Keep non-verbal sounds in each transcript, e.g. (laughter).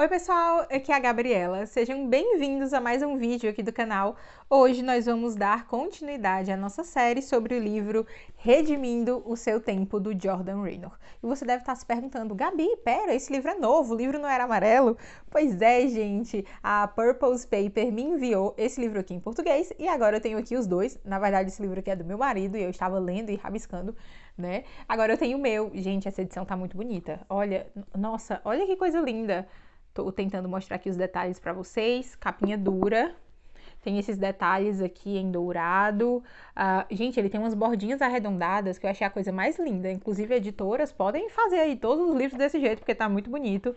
Oi pessoal, aqui é a Gabriela. Sejam bem-vindos a mais um vídeo aqui do canal. Hoje nós vamos dar continuidade à nossa série sobre o livro Redimindo o Seu Tempo, do Jordan Raynor. E você deve estar se perguntando, Gabi, pera, esse livro é novo, o livro não era amarelo? Pois é, gente, a Purple's Paper me enviou esse livro aqui em português e agora eu tenho aqui os dois. Na verdade, esse livro aqui é do meu marido e eu estava lendo e rabiscando, né? Agora eu tenho o meu. Gente, essa edição tá muito bonita. Olha, nossa, olha que coisa linda tentando mostrar aqui os detalhes para vocês. Capinha dura. Tem esses detalhes aqui em dourado. Uh, gente, ele tem umas bordinhas arredondadas que eu achei a coisa mais linda. Inclusive, editoras podem fazer aí todos os livros desse jeito, porque tá muito bonito.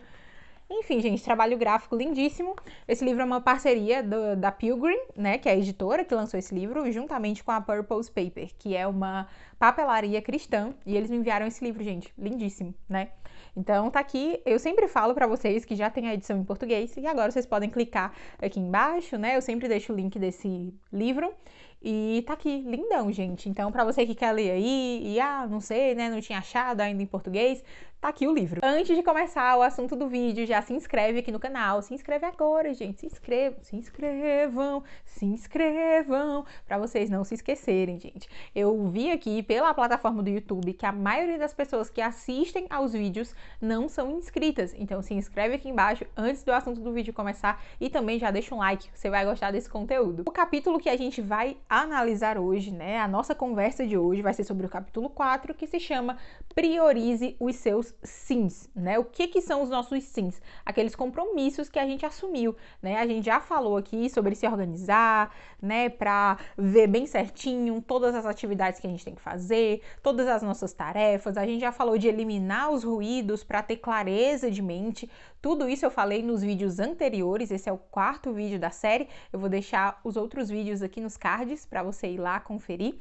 Enfim, gente, trabalho gráfico lindíssimo. Esse livro é uma parceria do, da Pilgrim, né, que é a editora que lançou esse livro, juntamente com a Purpose Paper, que é uma papelaria cristã, e eles me enviaram esse livro, gente, lindíssimo, né? Então tá aqui, eu sempre falo para vocês que já tem a edição em português e agora vocês podem clicar aqui embaixo, né? Eu sempre deixo o link desse livro e tá aqui, lindão, gente. Então para você que quer ler aí e ah, não sei, né, não tinha achado ainda em português, tá aqui o livro. Antes de começar o assunto do vídeo, já se inscreve aqui no canal. Se inscreve agora, gente. Se inscrevam, se inscrevam, se inscrevam, para vocês não se esquecerem, gente. Eu vi aqui pela plataforma do YouTube que a maioria das pessoas que assistem aos vídeos não são inscritas. Então se inscreve aqui embaixo antes do assunto do vídeo começar e também já deixa um like, você vai gostar desse conteúdo. O capítulo que a gente vai analisar hoje, né? A nossa conversa de hoje vai ser sobre o capítulo 4, que se chama Priorize os seus sims, né? O que que são os nossos sims? Aqueles compromissos que a gente assumiu, né? A gente já falou aqui sobre se organizar, né, para ver bem certinho todas as atividades que a gente tem que fazer, todas as nossas tarefas. A gente já falou de eliminar os ruídos para ter clareza de mente. Tudo isso eu falei nos vídeos anteriores. Esse é o quarto vídeo da série. Eu vou deixar os outros vídeos aqui nos cards para você ir lá conferir.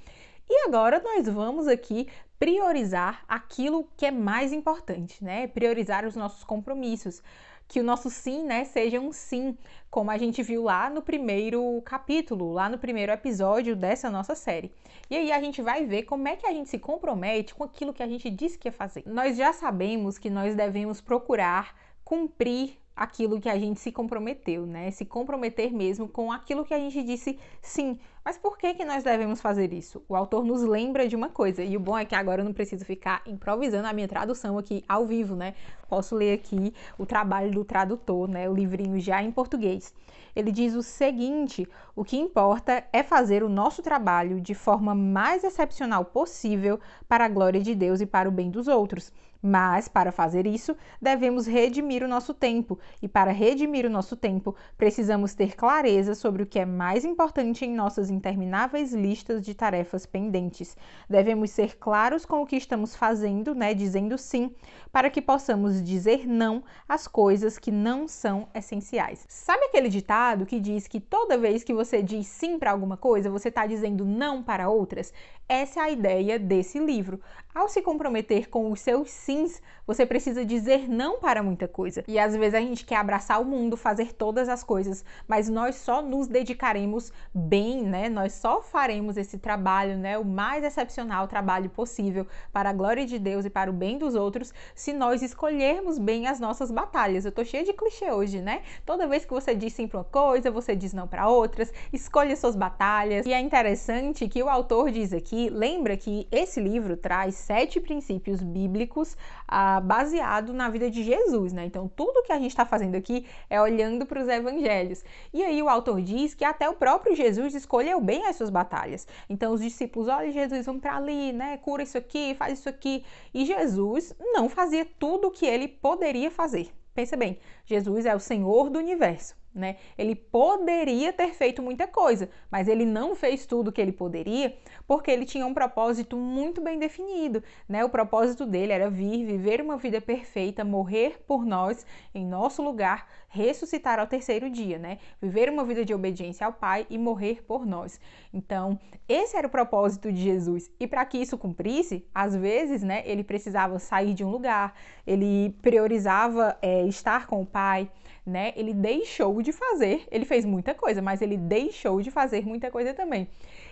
E agora nós vamos aqui priorizar aquilo que é mais importante, né? Priorizar os nossos compromissos. Que o nosso sim, né, seja um sim, como a gente viu lá no primeiro capítulo, lá no primeiro episódio dessa nossa série. E aí a gente vai ver como é que a gente se compromete com aquilo que a gente disse que ia fazer. Nós já sabemos que nós devemos procurar cumprir aquilo que a gente se comprometeu, né? Se comprometer mesmo com aquilo que a gente disse sim. Mas por que que nós devemos fazer isso? O autor nos lembra de uma coisa, e o bom é que agora eu não preciso ficar improvisando a minha tradução aqui ao vivo, né? Posso ler aqui o trabalho do tradutor, né? O livrinho já em português. Ele diz o seguinte: o que importa é fazer o nosso trabalho de forma mais excepcional possível para a glória de Deus e para o bem dos outros. Mas, para fazer isso, devemos redimir o nosso tempo e para redimir o nosso tempo, precisamos ter clareza sobre o que é mais importante em nossas intermináveis listas de tarefas pendentes. Devemos ser claros com o que estamos fazendo, né, dizendo sim, para que possamos dizer não às coisas que não são essenciais. Sabe aquele ditado que diz que toda vez que você diz sim para alguma coisa, você está dizendo não para outras? Essa é a ideia desse livro. Ao se comprometer com os seus sims, você precisa dizer não para muita coisa. E às vezes a gente quer abraçar o mundo, fazer todas as coisas, mas nós só nos dedicaremos bem, né? Nós só faremos esse trabalho, né, o mais excepcional trabalho possível para a glória de Deus e para o bem dos outros, se nós escolhermos bem as nossas batalhas. Eu tô cheia de clichê hoje, né? Toda vez que você diz sim para uma coisa, você diz não para outras. Escolha suas batalhas. E é interessante que o autor diz aqui lembra que esse livro traz sete princípios bíblicos ah, baseado na vida de Jesus, né? Então tudo que a gente está fazendo aqui é olhando para os evangelhos. E aí o autor diz que até o próprio Jesus escolheu bem as suas batalhas. Então os discípulos, olha Jesus, vamos para ali, né? Cura isso aqui, faz isso aqui. E Jesus não fazia tudo o que ele poderia fazer. Pensa bem, Jesus é o Senhor do universo. Né? Ele poderia ter feito muita coisa, mas ele não fez tudo o que ele poderia, porque ele tinha um propósito muito bem definido, né? O propósito dele era vir, viver uma vida perfeita, morrer por nós em nosso lugar, ressuscitar ao terceiro dia, né? Viver uma vida de obediência ao Pai e morrer por nós. Então, esse era o propósito de Jesus. E para que isso cumprisse, às vezes, né, ele precisava sair de um lugar, ele priorizava é, estar com o Pai né? Ele deixou de fazer, ele fez muita coisa, mas ele deixou de fazer muita coisa também.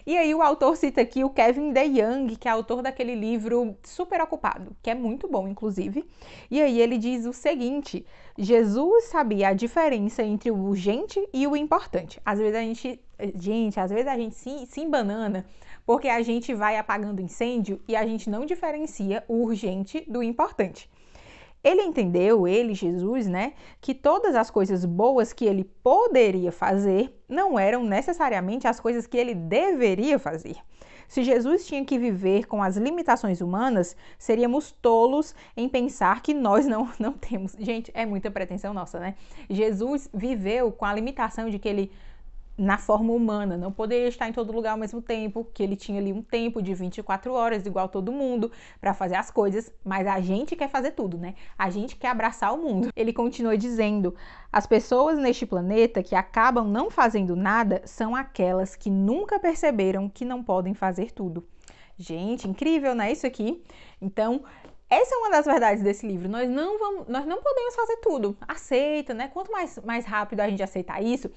E aí o autor cita aqui o Kevin DeYoung, que é autor daquele livro Super Ocupado, que é muito bom, inclusive. E aí ele diz o seguinte: Jesus sabia a diferença entre o urgente e o importante. Às vezes a gente, gente, às vezes a gente se, se embanana porque a gente vai apagando incêndio e a gente não diferencia o urgente do importante. Ele entendeu, ele, Jesus, né, que todas as coisas boas que ele poderia fazer não eram necessariamente as coisas que ele deveria fazer. Se Jesus tinha que viver com as limitações humanas, seríamos tolos em pensar que nós não, não temos. Gente, é muita pretensão nossa, né? Jesus viveu com a limitação de que ele na forma humana, não poderia estar em todo lugar ao mesmo tempo, que ele tinha ali um tempo de 24 horas, igual todo mundo, para fazer as coisas, mas a gente quer fazer tudo, né? A gente quer abraçar o mundo. Ele continua dizendo: as pessoas neste planeta que acabam não fazendo nada são aquelas que nunca perceberam que não podem fazer tudo. Gente, incrível, né? Isso aqui. Então, essa é uma das verdades desse livro. Nós não vamos, nós não podemos fazer tudo. Aceita, né? Quanto mais, mais rápido a gente aceitar isso,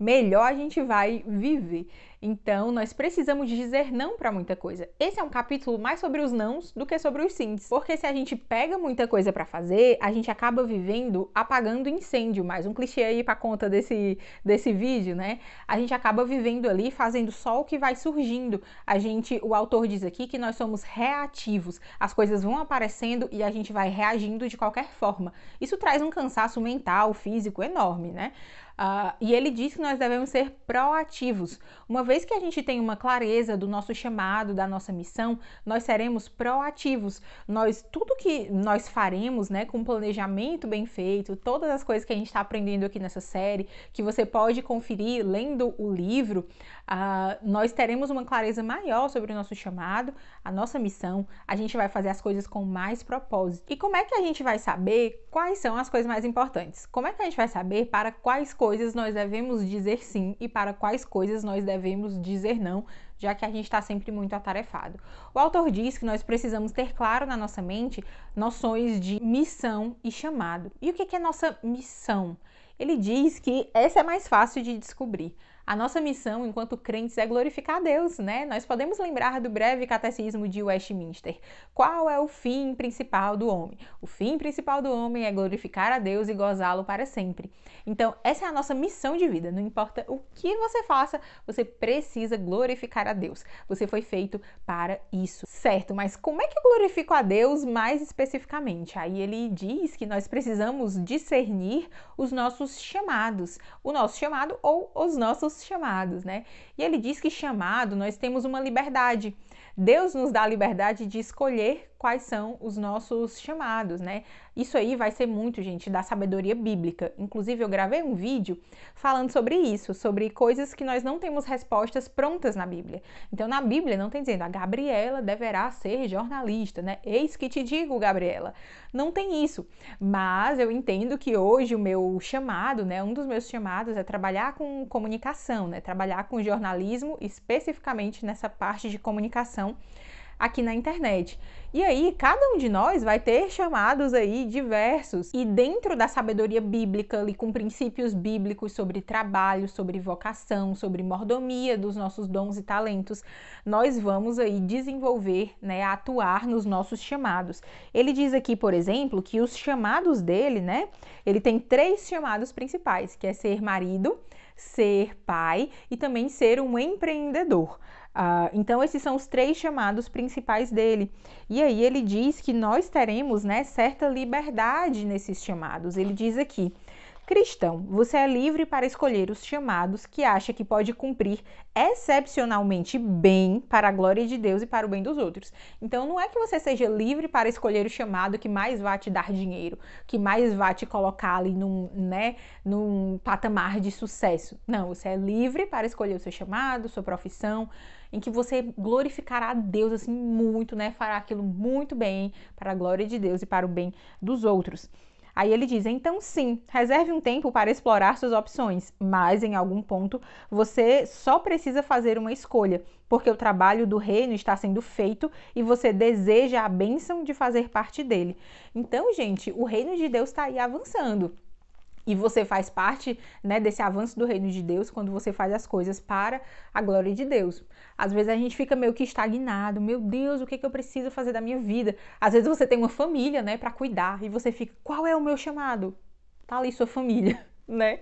melhor a gente vai viver. Então, nós precisamos dizer não para muita coisa. Esse é um capítulo mais sobre os nãos do que sobre os sims, porque se a gente pega muita coisa para fazer, a gente acaba vivendo apagando incêndio, mais um clichê aí para conta desse desse vídeo, né? A gente acaba vivendo ali fazendo só o que vai surgindo. A gente, o autor diz aqui que nós somos reativos. As coisas vão aparecendo e a gente vai reagindo de qualquer forma. Isso traz um cansaço mental, físico enorme, né? Uh, e ele diz que nós devemos ser proativos. Uma vez que a gente tem uma clareza do nosso chamado, da nossa missão, nós seremos proativos. Nós tudo que nós faremos, né, com planejamento bem feito, todas as coisas que a gente está aprendendo aqui nessa série, que você pode conferir lendo o livro, uh, nós teremos uma clareza maior sobre o nosso chamado, a nossa missão, a gente vai fazer as coisas com mais propósito. E como é que a gente vai saber quais são as coisas mais importantes? Como é que a gente vai saber para quais coisas nós devemos dizer sim e para quais coisas nós devemos dizer não? já que a gente está sempre muito atarefado. O autor diz que nós precisamos ter claro na nossa mente noções de missão e chamado. E o que é nossa missão? Ele diz que essa é mais fácil de descobrir. A nossa missão enquanto crentes é glorificar a Deus, né? Nós podemos lembrar do breve catecismo de Westminster. Qual é o fim principal do homem? O fim principal do homem é glorificar a Deus e gozá-lo para sempre. Então, essa é a nossa missão de vida. Não importa o que você faça, você precisa glorificar a Deus. Você foi feito para isso. Certo, mas como é que eu glorifico a Deus mais especificamente? Aí ele diz que nós precisamos discernir os nossos chamados, o nosso chamado ou os nossos chamados, né? E ele diz que chamado nós temos uma liberdade. Deus nos dá a liberdade de escolher quais são os nossos chamados, né? Isso aí vai ser muito, gente, da sabedoria bíblica. Inclusive, eu gravei um vídeo falando sobre isso, sobre coisas que nós não temos respostas prontas na Bíblia. Então, na Bíblia não tem dizendo a Gabriela deverá ser jornalista, né? Eis que te digo, Gabriela. Não tem isso. Mas eu entendo que hoje o meu chamado, né, um dos meus chamados é trabalhar com comunicação, né? Trabalhar com jornalismo especificamente nessa parte de comunicação aqui na internet. E aí, cada um de nós vai ter chamados aí diversos. E dentro da sabedoria bíblica, ali com princípios bíblicos sobre trabalho, sobre vocação, sobre mordomia dos nossos dons e talentos, nós vamos aí desenvolver, né, atuar nos nossos chamados. Ele diz aqui, por exemplo, que os chamados dele, né, ele tem três chamados principais, que é ser marido, ser pai e também ser um empreendedor. Uh, então, esses são os três chamados principais dele. E aí ele diz que nós teremos né, certa liberdade nesses chamados. Ele diz aqui: Cristão, você é livre para escolher os chamados que acha que pode cumprir excepcionalmente bem para a glória de Deus e para o bem dos outros. Então não é que você seja livre para escolher o chamado que mais vai te dar dinheiro, que mais vai te colocar ali num, né, num patamar de sucesso. Não, você é livre para escolher o seu chamado, sua profissão, em que você glorificará a Deus assim muito, né? Fará aquilo muito bem para a glória de Deus e para o bem dos outros. Aí ele diz: então sim, reserve um tempo para explorar suas opções, mas em algum ponto você só precisa fazer uma escolha, porque o trabalho do reino está sendo feito e você deseja a bênção de fazer parte dele. Então, gente, o reino de Deus está aí avançando. E você faz parte né, desse avanço do reino de Deus quando você faz as coisas para a glória de Deus. Às vezes a gente fica meio que estagnado, meu Deus, o que, é que eu preciso fazer da minha vida? Às vezes você tem uma família né, para cuidar e você fica, qual é o meu chamado? Tá ali sua família. (laughs) Né?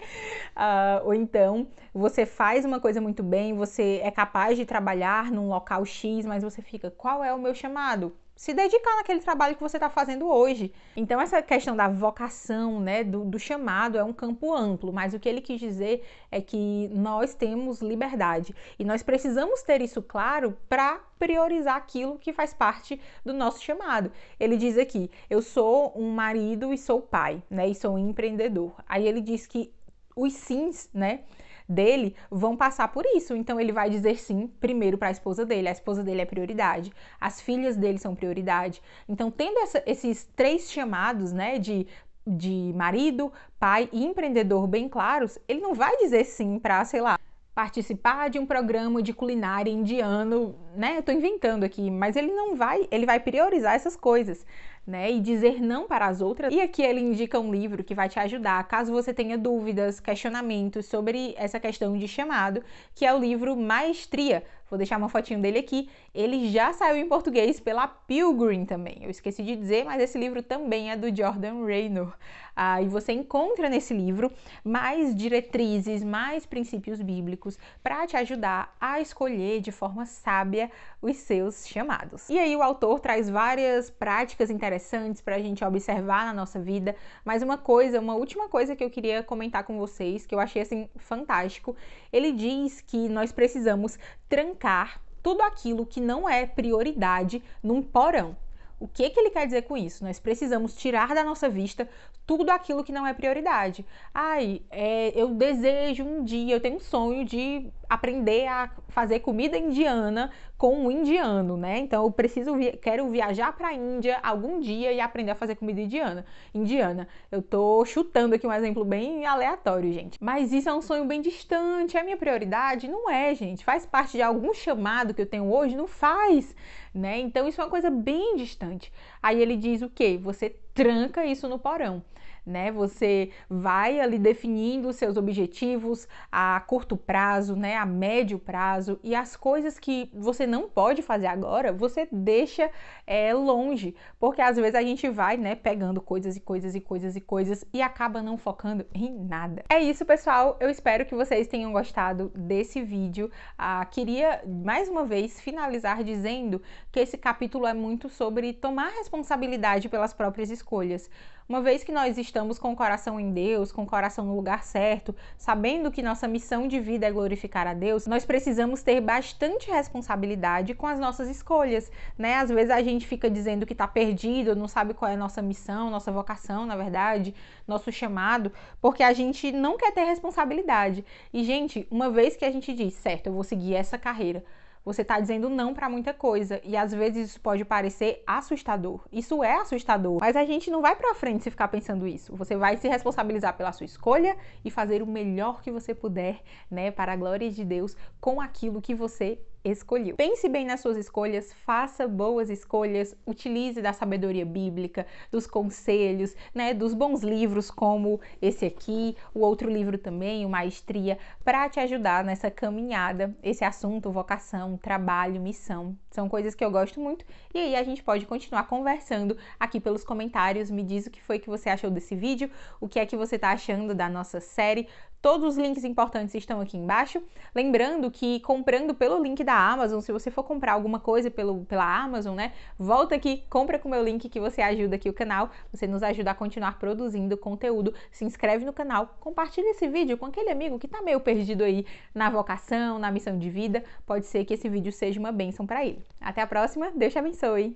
Uh, ou então você faz uma coisa muito bem, você é capaz de trabalhar num local X, mas você fica, qual é o meu chamado? se dedicar naquele trabalho que você está fazendo hoje. Então, essa questão da vocação, né, do, do, chamado, é um campo amplo, mas o que ele quis dizer é que nós temos liberdade e nós precisamos ter isso claro para priorizar aquilo que faz parte do nosso chamado. Ele diz aqui: eu sou um marido e sou pai, né, e sou um empreendedor. Aí ele diz que os sims, né, dele vão passar por isso. Então ele vai dizer sim primeiro para a esposa dele. A esposa dele é prioridade. As filhas dele são prioridade. Então tendo essa, esses três chamados, né, de de marido, pai e empreendedor bem claros, ele não vai dizer sim para, sei lá, participar de um programa de culinária indiano, né? Eu tô inventando aqui, mas ele não vai, ele vai priorizar essas coisas né? E dizer não para as outras. E aqui ele indica um livro que vai te ajudar, caso você tenha dúvidas, questionamentos sobre essa questão de chamado, que é o livro Maestria, Vou deixar uma fotinho dele aqui. Ele já saiu em português pela Pilgrim também. Eu esqueci de dizer, mas esse livro também é do Jordan Raynor. Ah, e você encontra nesse livro mais diretrizes, mais princípios bíblicos para te ajudar a escolher de forma sábia os seus chamados. E aí o autor traz várias práticas interessantes para a gente observar na nossa vida. Mas uma coisa, uma última coisa que eu queria comentar com vocês, que eu achei assim fantástico, ele diz que nós precisamos trancar tudo aquilo que não é prioridade num porão. O que, que ele quer dizer com isso? Nós precisamos tirar da nossa vista tudo aquilo que não é prioridade. Ai, é, eu desejo um dia, eu tenho um sonho de aprender a fazer comida indiana com um indiano, né? Então eu preciso vi quero viajar para a Índia algum dia e aprender a fazer comida indiana. Indiana. Eu tô chutando aqui um exemplo bem aleatório, gente. Mas isso é um sonho bem distante, é minha prioridade, não é, gente? Faz parte de algum chamado que eu tenho hoje, não faz, né? Então isso é uma coisa bem distante. Aí ele diz o quê? Você tranca isso no porão né? Você vai ali definindo seus objetivos a curto prazo, né, a médio prazo e as coisas que você não pode fazer agora, você deixa é, longe, porque às vezes a gente vai, né, pegando coisas e coisas e coisas e coisas e acaba não focando em nada. É isso, pessoal. Eu espero que vocês tenham gostado desse vídeo. Ah, queria mais uma vez finalizar dizendo que esse capítulo é muito sobre tomar responsabilidade pelas próprias escolhas. Uma vez que nós estamos com o coração em Deus, com o coração no lugar certo, sabendo que nossa missão de vida é glorificar a Deus, nós precisamos ter bastante responsabilidade com as nossas escolhas, né? Às vezes a gente fica dizendo que está perdido, não sabe qual é a nossa missão, nossa vocação, na verdade, nosso chamado, porque a gente não quer ter responsabilidade. E gente, uma vez que a gente diz, certo, eu vou seguir essa carreira, você está dizendo não para muita coisa e às vezes isso pode parecer assustador. Isso é assustador, mas a gente não vai para frente se ficar pensando isso. Você vai se responsabilizar pela sua escolha e fazer o melhor que você puder, né, para a glória de Deus com aquilo que você escolheu. Pense bem nas suas escolhas, faça boas escolhas, utilize da sabedoria bíblica, dos conselhos, né, dos bons livros como esse aqui, o outro livro também, o Maestria, para te ajudar nessa caminhada. Esse assunto, vocação, trabalho, missão, são coisas que eu gosto muito. E aí a gente pode continuar conversando aqui pelos comentários. Me diz o que foi que você achou desse vídeo, o que é que você está achando da nossa série. Todos os links importantes estão aqui embaixo. Lembrando que comprando pelo link da Amazon, se você for comprar alguma coisa pelo, pela Amazon, né? Volta aqui, compra com o meu link que você ajuda aqui o canal, você nos ajuda a continuar produzindo conteúdo. Se inscreve no canal, compartilha esse vídeo com aquele amigo que tá meio perdido aí na vocação, na missão de vida. Pode ser que esse vídeo seja uma bênção para ele. Até a próxima, Deus te abençoe!